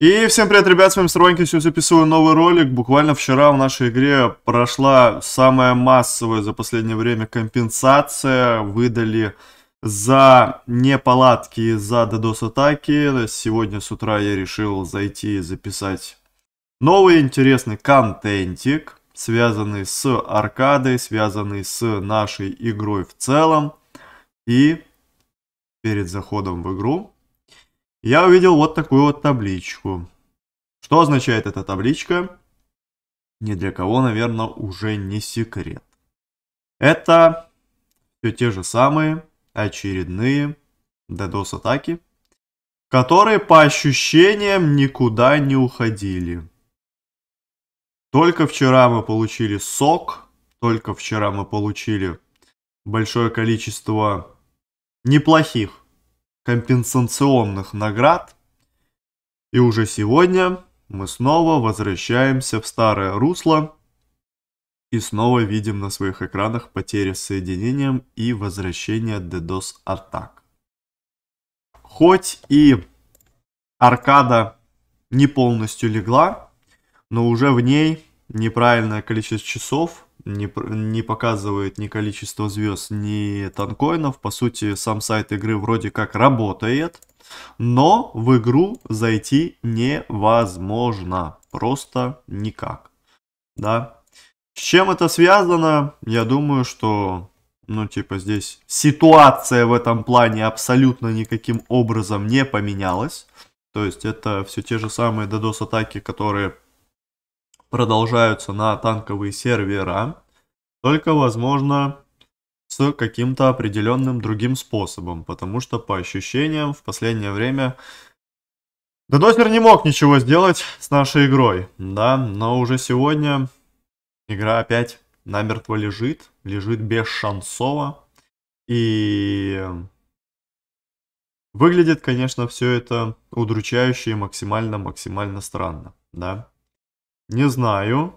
И всем привет, ребят, с вами Сорваньки, сегодня записываю новый ролик. Буквально вчера в нашей игре прошла самая массовая за последнее время компенсация. Выдали за неполадки, за DDoS-атаки. Сегодня с утра я решил зайти и записать новый интересный контентик, связанный с аркадой, связанный с нашей игрой в целом. И перед заходом в игру я увидел вот такую вот табличку. Что означает эта табличка? Ни для кого, наверное, уже не секрет. Это все те же самые очередные DDoS-атаки, которые по ощущениям никуда не уходили. Только вчера мы получили сок, только вчера мы получили большое количество неплохих компенсационных наград. И уже сегодня мы снова возвращаемся в старое русло и снова видим на своих экранах потери с соединением и возвращение DDoS атак. Хоть и аркада не полностью легла, но уже в ней неправильное количество часов не, не показывает ни количество звезд, ни танкоинов. По сути, сам сайт игры вроде как работает, но в игру зайти невозможно. Просто никак. Да. С чем это связано? Я думаю, что, ну, типа, здесь ситуация в этом плане абсолютно никаким образом не поменялась. То есть это все те же самые DDoS-атаки, которые продолжаются на танковые сервера, только, возможно, с каким-то определенным другим способом, потому что по ощущениям в последнее время Додосер не мог ничего сделать с нашей игрой, да, но уже сегодня игра опять намертво лежит, лежит без шансово, и выглядит, конечно, все это удручающе и максимально-максимально странно, да. Не знаю.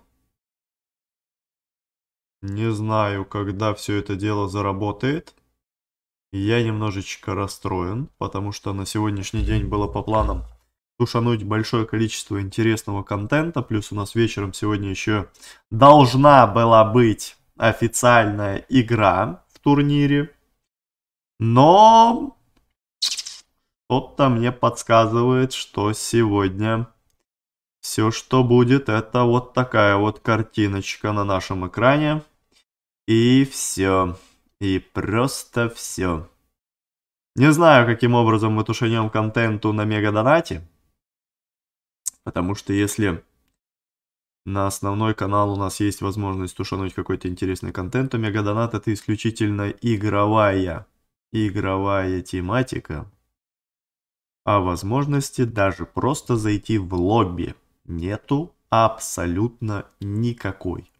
Не знаю, когда все это дело заработает. Я немножечко расстроен, потому что на сегодняшний день было по планам тушануть большое количество интересного контента. Плюс у нас вечером сегодня еще должна была быть официальная игра в турнире. Но что-то мне подсказывает, что сегодня все, что будет, это вот такая вот картиночка на нашем экране. И все. И просто все. Не знаю, каким образом мы тушенем контенту на мегадонате. Потому что если на основной канал у нас есть возможность тушануть какой-то интересный контент, то мегадонат это исключительно игровая, игровая тематика. А возможности даже просто зайти в лобби – нету абсолютно никакой.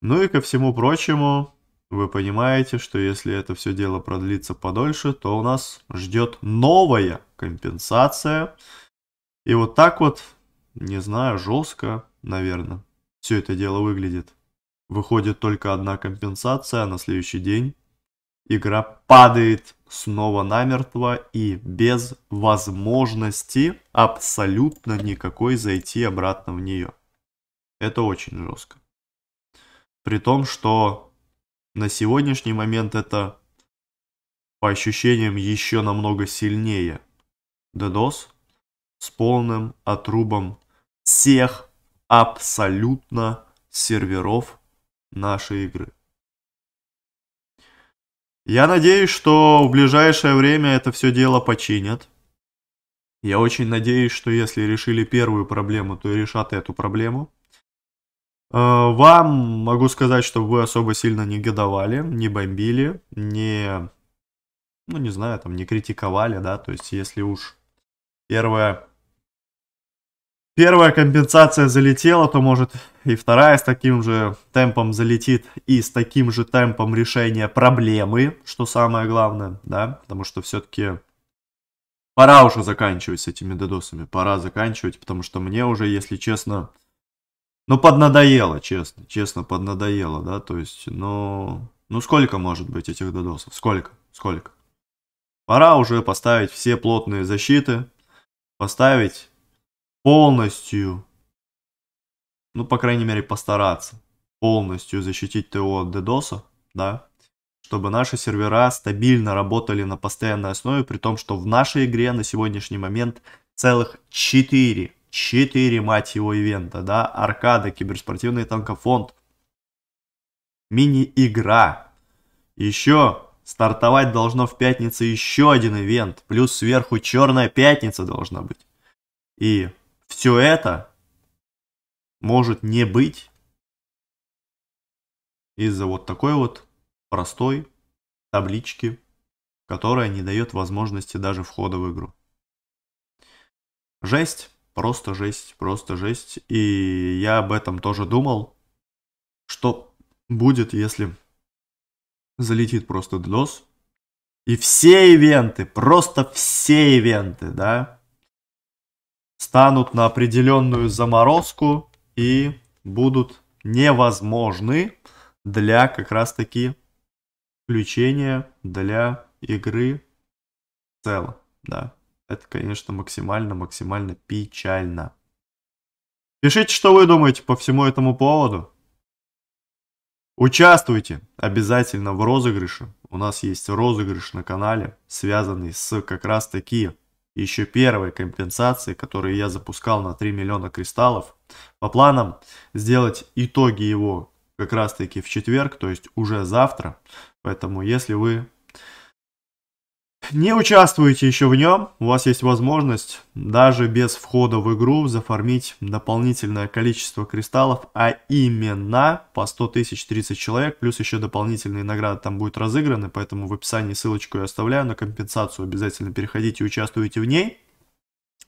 Ну и ко всему прочему, вы понимаете, что если это все дело продлится подольше, то у нас ждет новая компенсация. И вот так вот, не знаю, жестко, наверное, все это дело выглядит. Выходит только одна компенсация, а на следующий день игра падает снова намертво и без возможности абсолютно никакой зайти обратно в нее. Это очень жестко. При том, что на сегодняшний момент это по ощущениям еще намного сильнее. DDoS с полным отрубом всех абсолютно серверов нашей игры. Я надеюсь, что в ближайшее время это все дело починят. Я очень надеюсь, что если решили первую проблему, то и решат эту проблему. Э, вам могу сказать, что вы особо сильно не гадовали, не бомбили, не, ну не знаю, там не критиковали, да, то есть если уж первая первая компенсация залетела, то может и вторая с таким же темпом залетит, и с таким же темпом решения проблемы, что самое главное, да, потому что все-таки пора уже заканчивать с этими дедосами, пора заканчивать, потому что мне уже, если честно, ну, поднадоело, честно, честно, поднадоело, да, то есть, ну, ну сколько может быть этих дедосов, сколько, сколько? Пора уже поставить все плотные защиты, поставить полностью, ну, по крайней мере, постараться полностью защитить ТО от DDoS, да, чтобы наши сервера стабильно работали на постоянной основе, при том, что в нашей игре на сегодняшний момент целых 4, 4, мать его, ивента, да, аркада, киберспортивный танкофонд, мини-игра, еще стартовать должно в пятницу еще один ивент, плюс сверху черная пятница должна быть. И все это может не быть из-за вот такой вот простой таблички, которая не дает возможности даже входа в игру. Жесть, просто жесть, просто жесть. И я об этом тоже думал, что будет, если залетит просто DDoS. И все ивенты, просто все ивенты, да, станут на определенную заморозку и будут невозможны для как раз таки включения для игры в целом. Да, это, конечно, максимально-максимально печально. Пишите, что вы думаете по всему этому поводу. Участвуйте обязательно в розыгрыше. У нас есть розыгрыш на канале, связанный с как раз таки еще первой компенсации, которую я запускал на 3 миллиона кристаллов. По планам сделать итоги его как раз таки в четверг, то есть уже завтра. Поэтому если вы не участвуете еще в нем, у вас есть возможность даже без входа в игру зафармить дополнительное количество кристаллов, а именно по 100 тысяч 30 человек, плюс еще дополнительные награды там будут разыграны, поэтому в описании ссылочку я оставляю на компенсацию, обязательно переходите и участвуйте в ней,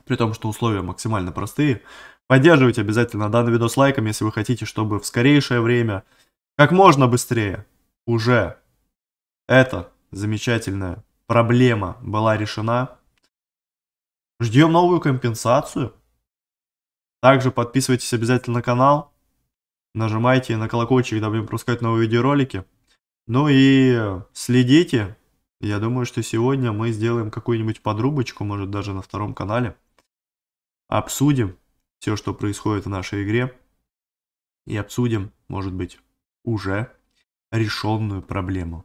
при том, что условия максимально простые. Поддерживайте обязательно данный видос лайком, если вы хотите, чтобы в скорейшее время, как можно быстрее, уже это замечательное проблема была решена. Ждем новую компенсацию. Также подписывайтесь обязательно на канал. Нажимайте на колокольчик, дабы не пропускать новые видеоролики. Ну и следите. Я думаю, что сегодня мы сделаем какую-нибудь подрубочку, может даже на втором канале. Обсудим все, что происходит в нашей игре. И обсудим, может быть, уже решенную проблему.